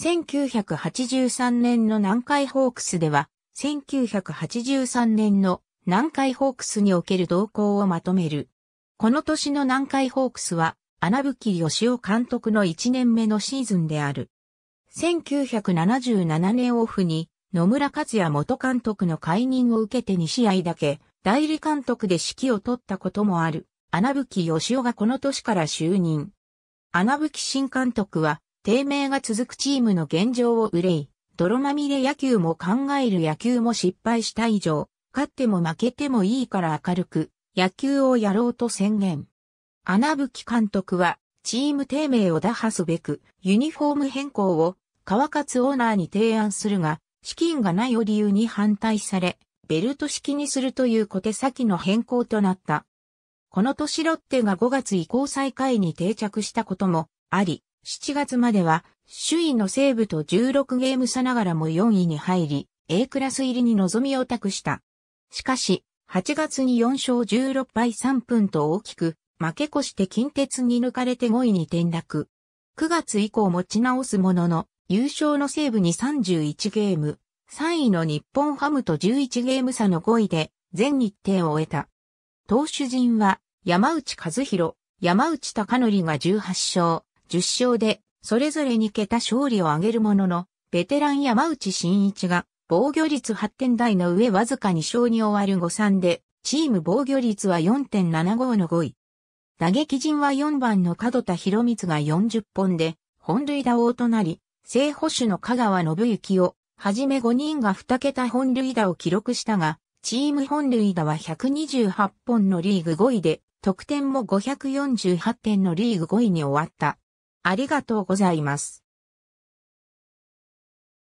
1983年の南海ホークスでは、1983年の南海ホークスにおける動向をまとめる。この年の南海ホークスは、穴吹義雄監督の1年目のシーズンである。1977年オフに野村克也元監督の解任を受けて2試合だけ代理監督で指揮を取ったこともある。穴吹義雄がこの年から就任。穴吹新監督は低迷が続くチームの現状を憂い、泥まみれ野球も考える野球も失敗した以上、勝っても負けてもいいから明るく、野球をやろうと宣言。穴吹監督は、チーム低迷を打破すべく、ユニフォーム変更を、川勝オーナーに提案するが、資金がないを理由に反対され、ベルト式にするという小手先の変更となった。この年ロッテが5月以降再開に定着したこともあり、7月までは、首位の西武と16ゲーム差ながらも4位に入り、A クラス入りに望みを託した。しかし、8月に4勝16敗3分と大きく、負け越して近鉄に抜かれて5位に転落。9月以降持ち直すものの、優勝の西武に31ゲーム、3位の日本ハムと11ゲーム差の5位で、全日程を終えた。投手陣は、山内和弘、山内隆則が18勝、10勝で、それぞれ2桁勝利を挙げるものの、ベテラン山内慎一が、防御率8点台の上わずか2勝に終わる5-3で、チーム防御率は4.75の5位。打撃陣は4番の角田博光が40本で、本塁打王となり、正捕手の香川信幸を、はじめ5人が2桁本塁打を記録したが、チーム本塁打は128本のリーグ5位で、得点も548点のリーグ5位に終わった。ありがとうございます。